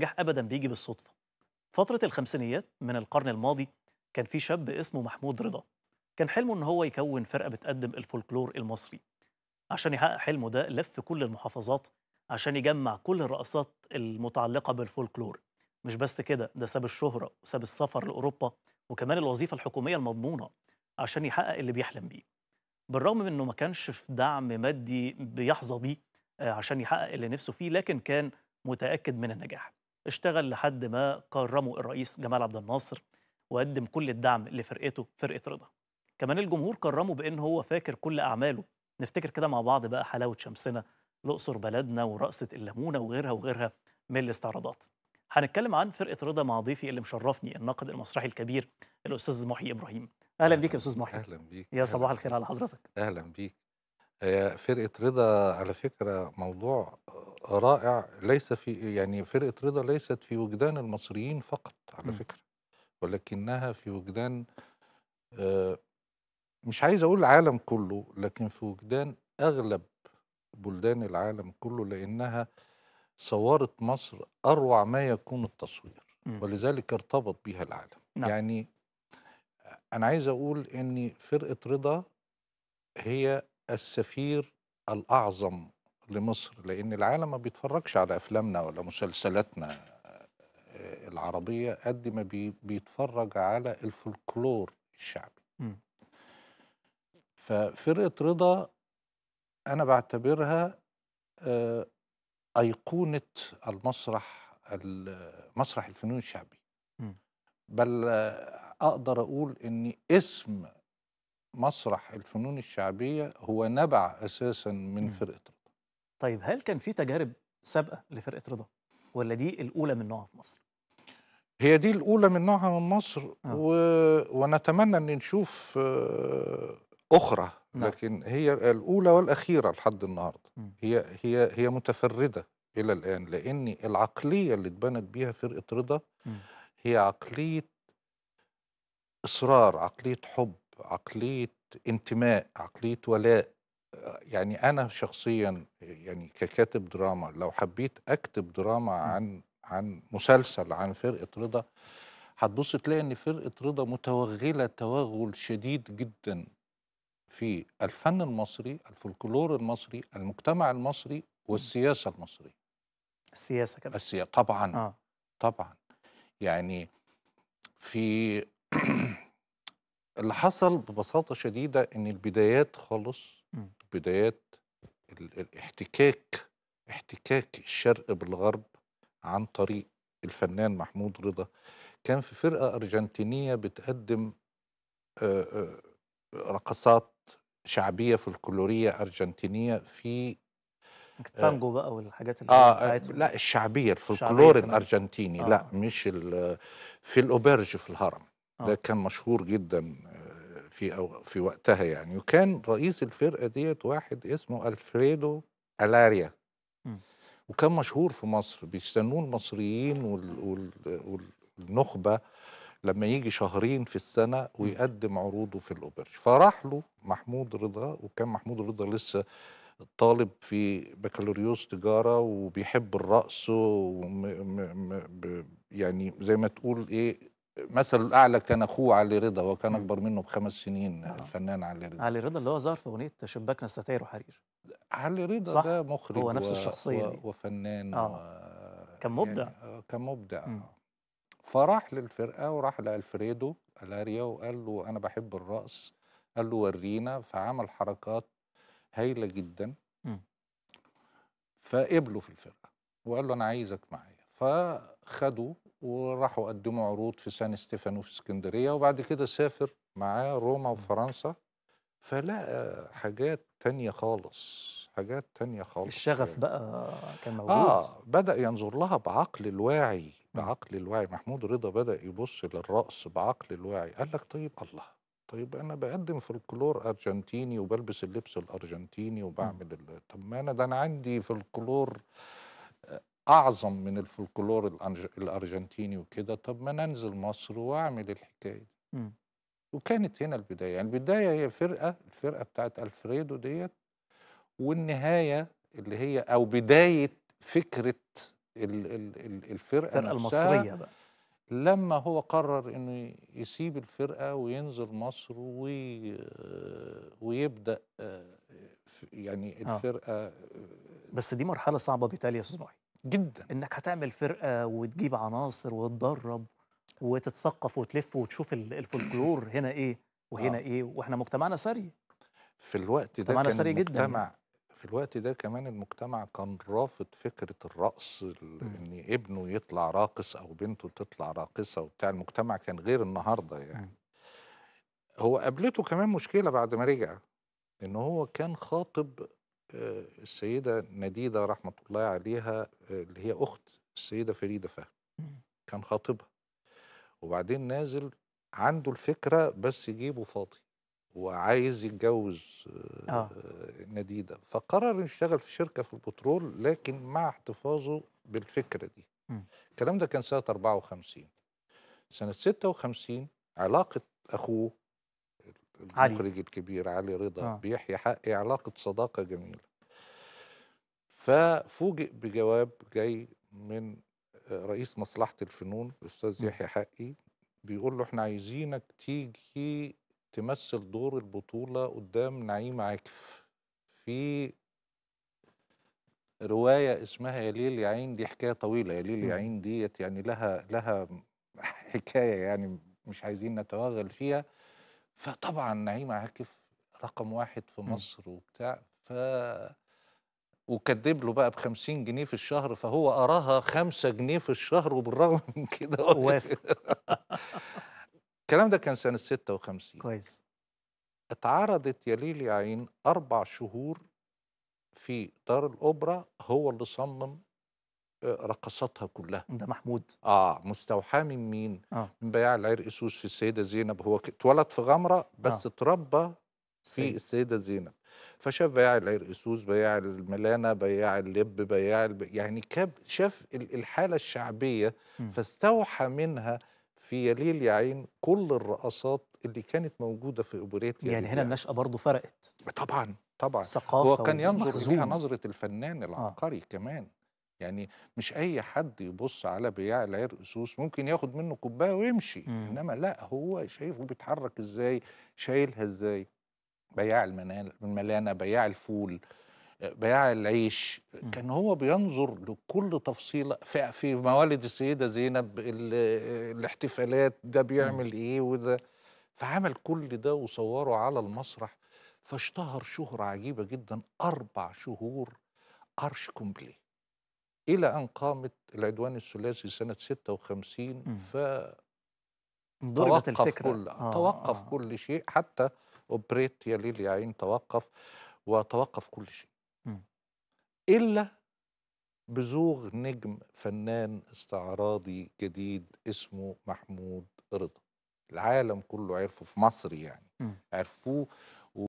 النجاح ابدا بيجي بالصدفه فتره الخمسينيات من القرن الماضي كان في شاب اسمه محمود رضا كان حلمه ان هو يكون فرقه بتقدم الفولكلور المصري عشان يحقق حلمه ده لف كل المحافظات عشان يجمع كل الرقصات المتعلقه بالفولكلور مش بس كده ده ساب الشهره وساب السفر لاوروبا وكمان الوظيفه الحكوميه المضمونه عشان يحقق اللي بيحلم بيه بالرغم من انه ما كانش في دعم مادي بيحظى بيه آه، عشان يحقق اللي نفسه فيه لكن كان متاكد من النجاح اشتغل لحد ما كرمه الرئيس جمال عبد الناصر وقدم كل الدعم لفرقته فرقه رضا كمان الجمهور كرمه بان هو فاكر كل اعماله نفتكر كده مع بعض بقى حلاوه شمسنا الاقصر بلدنا ورقصه الليمونه وغيرها وغيرها من الاستعراضات هنتكلم عن فرقه رضا مع ضيفي اللي مشرفني الناقد المسرحي الكبير الاستاذ محي ابراهيم اهلا بيك يا استاذ محي اهلا بيك يا صباح الخير على حضرتك اهلا بيك هي فرقة رضا على فكرة موضوع رائع ليس في يعني فرقة رضا ليست في وجدان المصريين فقط على م. إمم. فكرة ولكنها في وجدان مش عايز أقول العالم كله لكن في وجدان أغلب بلدان العالم كله لأنها صورت مصر أروع ما يكون التصوير م. إمم. ولذلك ارتبط بها العالم نعم. يعني أنا عايز أقول إن فرقة رضا هي السفير الأعظم لمصر لأن العالم ما بيتفرجش على أفلامنا ولا مسلسلاتنا آه، العربية قد ما بي بيتفرج على الفولكلور الشعبي ففرقة رضا أنا بعتبرها آه، أيقونة المسرح مسرح الفنون الشعبي بل آه، أقدر أقول إن اسم مسرح الفنون الشعبيه هو نبع اساسا من فرقه رضا طيب هل كان في تجارب سابقه لفرقه رضا ولا دي الاولى من نوعها في مصر هي دي الاولى من نوعها من مصر آه. و... ونتمنى ان نشوف آه، اخرى نعم. لكن هي الاولى والاخيره لحد النهارده هي هي هي متفرده الى الان لان العقليه اللي اتبنت بيها فرقه رضا م. هي عقليه اصرار عقليه حب عقليه انتماء عقليه ولاء يعني انا شخصيا يعني ككاتب دراما لو حبيت اكتب دراما عن عن مسلسل عن فرقه رضا هتبص تلاقي ان فرقه رضا متوغله توغل شديد جدا في الفن المصري الفولكلور المصري المجتمع المصري والسياسه المصريه السياسه كده السياسه طبعا آه. طبعا يعني في اللي حصل ببساطه شديده ان البدايات خالص إمم. بدايات الاحتكاك احتكاك الشرق بالغرب عن طريق الفنان محمود رضا كان في فرقه ارجنتينيه بتقدم رقصات شعبيه الكلوريه ارجنتينيه في التانجو بقى والحاجات اللي آه لا الشعبيه الفولكلور الارجنتيني آه. لا مش في الاوبرج في الهرم ده آه. كان مشهور جدا آه، في أو في وقتها يعني وكان رئيس الفرقه ديت واحد اسمه الفريدو الاريا م. وكان مشهور في مصر بيستنوه المصريين وال... وال... والنخبه لما يجي شهرين في السنه ويقدم عروضه في الاوبرج فراح له محمود رضا وكان محمود رضا لسه طالب في بكالوريوس تجاره وبيحب الرقص وم... م... م... يعني زي ما تقول ايه مثل الاعلى كان اخوه علي رضا وكان اكبر منه بخمس سنين آه. الفنان علي رضا علي رضا اللي هو ظهر في اغنيه شباكنا الستاير وحرير علي رضا صح؟ ده مخرج هو نفس الشخصيه و... و... وفنان آه. و... كان مبدع يعني آه، كان مبدع آه. فراح للفرقه وراح لالفريدو الاريا وقال له انا بحب الرقص قال له ورينا فعمل حركات هايله جدا م. فقبله في الفرقه وقال له انا عايزك معايا فخده وراحوا قدموا عروض في سان ستيفانو في اسكندريه وبعد كده سافر معاه روما وفرنسا فلقى حاجات تانية خالص حاجات تانية خالص الشغف يعني. بقى كان موجود آه بدأ ينظر لها بعقل الواعي بعقل الواعي محمود رضا بدأ يبص للرقص بعقل الواعي قال لك طيب الله طيب أنا بقدم فلكلور أرجنتيني وبلبس اللبس الأرجنتيني وبعمل طب ما أنا ده أنا عندي فلكلور اعظم من الفولكلور الارجنتيني وكده طب ما ننزل مصر واعمل الحكايه دي وكانت هنا البدايه يعني البدايه هي فرقه الفرقه بتاعت الفريدو ديت والنهايه اللي هي او بدايه فكره الـ الـ الفرقه الفرقه المصريه بقى لما هو قرر انه يسيب الفرقه وينزل مصر وي... ويبدا آه، يعني آه. الفرقه آه. بس دي مرحله صعبه بالتالي يا استاذ جدا انك هتعمل فرقه وتجيب عناصر وتدرب وتتثقف وتلف وتشوف الفولكلور هنا ايه وهنا آه. ايه واحنا مجتمعنا سري في الوقت ده كان سري جدا يعني. في الوقت ده كمان المجتمع كان رافض فكره الرقص ان ابنه يطلع راقص او بنته تطلع راقصه وبتاع المجتمع كان غير النهارده يعني هو قابلته كمان مشكله بعد ما رجع ان هو كان خاطب آه، السيدة نديدة رحمة الله عليها آه، اللي هي أخت السيدة فريدة فهمي كان خاطبها وبعدين نازل عنده الفكرة بس جيبه فاضي وعايز يتجوز آه. آه. نديدة فقرر يشتغل في شركة في البترول لكن مع احتفاظه بالفكرة دي الكلام ده كان سنة 54 سنة 56 علاقة أخوه المخرج الكبير علي رضا آه. بيحيى حقي علاقة صداقة جميلة ففوجئ بجواب جاي من آه، رئيس مصلحة الفنون الأستاذ يحيى حقي بيقول له احنا عايزينك تيجي تمثل دور البطولة قدام نعيم عكف في رواية اسمها يا ليل يا عين دي حكاية طويلة يا ليل يا عين ديت يعني لها لها حكاية يعني مش عايزين نتوغل فيها فطبعا نعيم عاكف رقم واحد في مصر وبتاع ف وكدب له بقى ب 50 جنيه في الشهر فهو قراها 5 جنيه في الشهر وبالرغم من كده وافق الكلام ده كان سنه 56 كويس اتعرضت يا ليل يا عين اربع شهور في دار الاوبرا هو اللي صمم آه، رقصتها كلها ده محمود اه مستوحاه من مين؟ آه. من بياع العرق سوس في السيده زينب هو اتولد في غمره بس آه. اتربى آه. في السيده زينب فشاف بياع العرق سوس بياع الملانه بياع اللب بياع الب... يعني كاب شاف الحاله الشعبيه م. فاستوحى منها في يليل يا عين كل الرقصات اللي كانت موجوده في اوبريت يعني, يعني هنا النشأة برضه فرقت طبعا طبعا ثقافه هو كان ينظر اليها نظره الفنان آه. العبقري آه. كمان يعني مش اي حد يبص على بياع العرق سوس ممكن ياخد منه كوبايه ويمشي مم. انما لا هو شايفه بيتحرك ازاي شايلها ازاي بياع الملانه بياع الفول بياع العيش مم. كان هو بينظر لكل تفصيله في, في موالد السيده زينب الاحتفالات ده إمم. بيعمل مم. ايه وده فعمل كل ده وصوره على المسرح فاشتهر شهره عجيبه جدا اربع شهور ارش كومبليت إلى أن قامت العدوان الثلاثي سنة 56 ف ضربت الفكرة كل آه توقف آه. كل شيء حتى أوبريت يا ليل يا عين توقف وتوقف كل شيء م. إلا بزوغ نجم فنان استعراضي جديد اسمه محمود رضا العالم كله عرفه في مصر يعني م. عرفوه